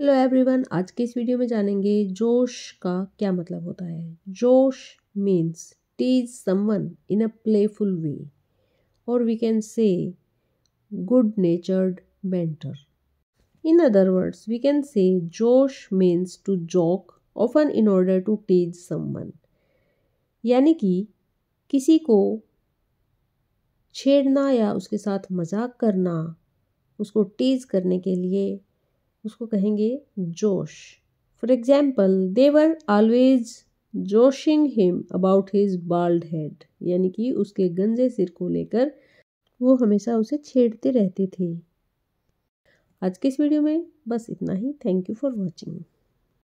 hello everyone आज के इस वीडियो में जानेंगे जोश का क्या मतलब होता है josh means tease someone in a playful way और we can say good natured banter in other words we can say josh means to joke often in order to tease someone यानी कि किसी को छेड़ना या उसके साथ मजाक करना उसको टीज करने के लिए उसको कहेंगे josh for example they're always joshing him about his bald head यानी कि उसके गंजे सिर को लेकर वो हमेशा उसे छेड़ते रहते थे आज के इस वीडियो में बस इतना ही थैंक यू फॉर वॉचिंग